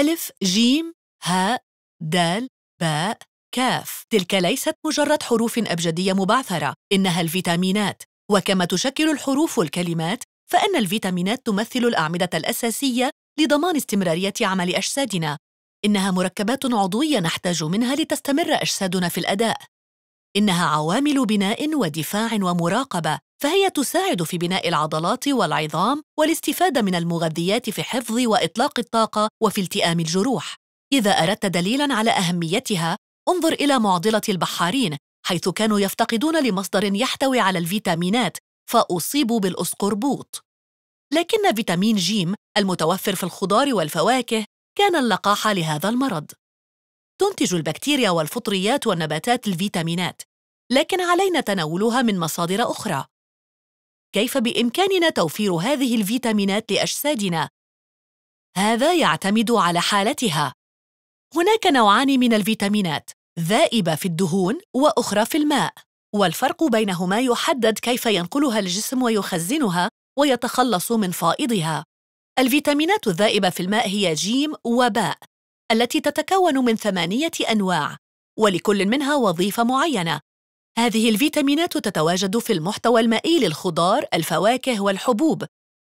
ألف جيم هاء دال باء كاف تلك ليست مجرد حروف أبجدية مبعثرة إنها الفيتامينات وكما تشكل الحروف الكلمات فإن الفيتامينات تمثل الأعمدة الأساسية لضمان استمرارية عمل أجسادنا إنها مركبات عضوية نحتاج منها لتستمر أجسادنا في الأداء إنها عوامل بناء ودفاع ومراقبة، فهي تساعد في بناء العضلات والعظام والاستفادة من المغذيات في حفظ وإطلاق الطاقة وفي التئام الجروح. إذا أردت دليلاً على أهميتها، انظر إلى معضلة البحارين، حيث كانوا يفتقدون لمصدر يحتوي على الفيتامينات، فأصيبوا بالأسقربوط. لكن فيتامين ج المتوفر في الخضار والفواكه كان اللقاح لهذا المرض. تنتج البكتيريا والفطريات والنباتات الفيتامينات لكن علينا تناولها من مصادر اخرى كيف بامكاننا توفير هذه الفيتامينات لاجسادنا هذا يعتمد على حالتها هناك نوعان من الفيتامينات ذائبه في الدهون واخرى في الماء والفرق بينهما يحدد كيف ينقلها الجسم ويخزنها ويتخلص من فائضها الفيتامينات الذائبه في الماء هي ج وباء التي تتكون من ثمانية أنواع ولكل منها وظيفة معينة هذه الفيتامينات تتواجد في المحتوى المائي للخضار، الفواكه والحبوب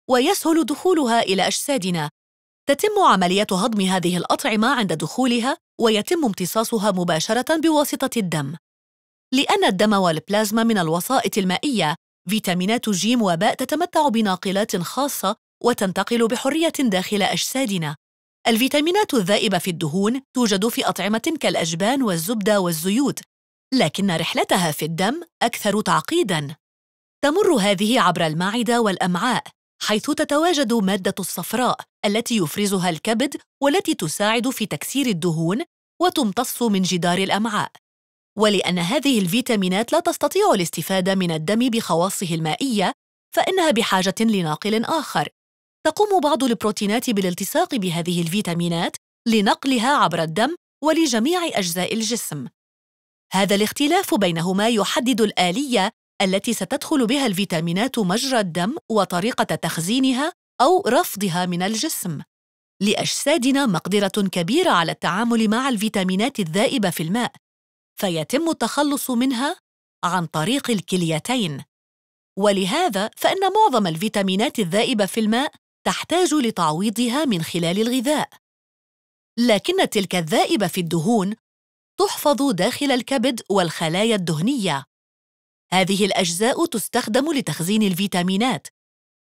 ويسهل دخولها إلى أجسادنا تتم عملية هضم هذه الأطعمة عند دخولها ويتم امتصاصها مباشرة بواسطة الدم لأن الدم والبلازما من الوسائط المائية فيتامينات ج وباء تتمتع بناقلات خاصة وتنتقل بحرية داخل أجسادنا الفيتامينات الذائبة في الدهون توجد في أطعمة كالأجبان والزبدة والزيوت، لكن رحلتها في الدم أكثر تعقيداً. تمر هذه عبر المعدة والأمعاء، حيث تتواجد مادة الصفراء التي يفرزها الكبد والتي تساعد في تكسير الدهون وتمتص من جدار الأمعاء. ولأن هذه الفيتامينات لا تستطيع الاستفادة من الدم بخواصه المائية، فإنها بحاجة لناقل آخر، تقوم بعض البروتينات بالالتصاق بهذه الفيتامينات لنقلها عبر الدم ولجميع أجزاء الجسم. هذا الاختلاف بينهما يحدد الآلية التي ستدخل بها الفيتامينات مجرى الدم وطريقة تخزينها أو رفضها من الجسم. لأجسادنا مقدرة كبيرة على التعامل مع الفيتامينات الذائبة في الماء، فيتم التخلص منها عن طريق الكليتين. ولهذا فإن معظم الفيتامينات الذائبة في الماء تحتاج لتعويضها من خلال الغذاء لكن تلك الذائبه في الدهون تحفظ داخل الكبد والخلايا الدهنيه هذه الاجزاء تستخدم لتخزين الفيتامينات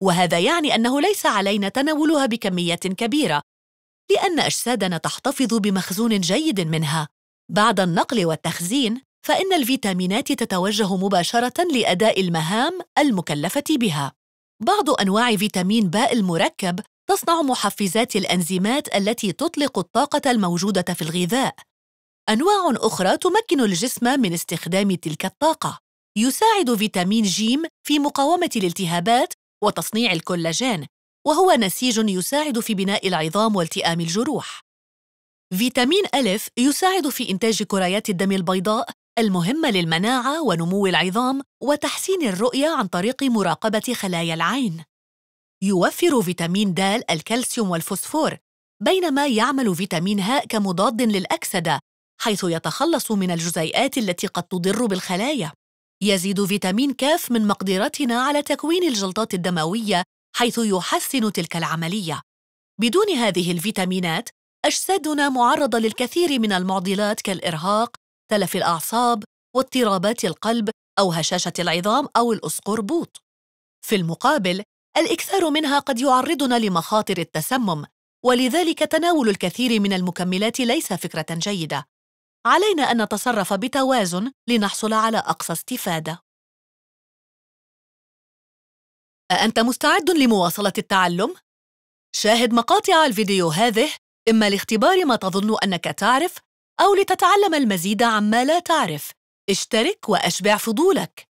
وهذا يعني انه ليس علينا تناولها بكميات كبيره لان اجسادنا تحتفظ بمخزون جيد منها بعد النقل والتخزين فان الفيتامينات تتوجه مباشره لاداء المهام المكلفه بها بعض أنواع فيتامين باء المركب تصنع محفزات الأنزيمات التي تطلق الطاقة الموجودة في الغذاء. أنواع أخرى تمكن الجسم من استخدام تلك الطاقة. يساعد فيتامين جيم في مقاومة الالتهابات وتصنيع الكولاجين، وهو نسيج يساعد في بناء العظام والتئام الجروح. فيتامين ألف يساعد في إنتاج كريات الدم البيضاء المهمة للمناعة ونمو العظام وتحسين الرؤية عن طريق مراقبة خلايا العين. يوفر فيتامين د الكالسيوم والفوسفور، بينما يعمل فيتامين ه كمضاد للأكسدة، حيث يتخلص من الجزيئات التي قد تضر بالخلايا. يزيد فيتامين كاف من مقدرتنا على تكوين الجلطات الدموية، حيث يحسن تلك العملية. بدون هذه الفيتامينات، أجسادنا معرضة للكثير من المعضلات كالإرهاق تلف الأعصاب واضطرابات القلب أو هشاشة العظام أو الأسقربوط. في المقابل، الإكثار منها قد يعرضنا لمخاطر التسمم، ولذلك تناول الكثير من المكملات ليس فكرة جيدة. علينا أن نتصرف بتوازن لنحصل على أقصى استفادة. أأنت مستعد لمواصلة التعلم؟ شاهد مقاطع الفيديو هذه إما لاختبار ما تظن أنك تعرف أو لتتعلم المزيد عما لا تعرف اشترك وأشبع فضولك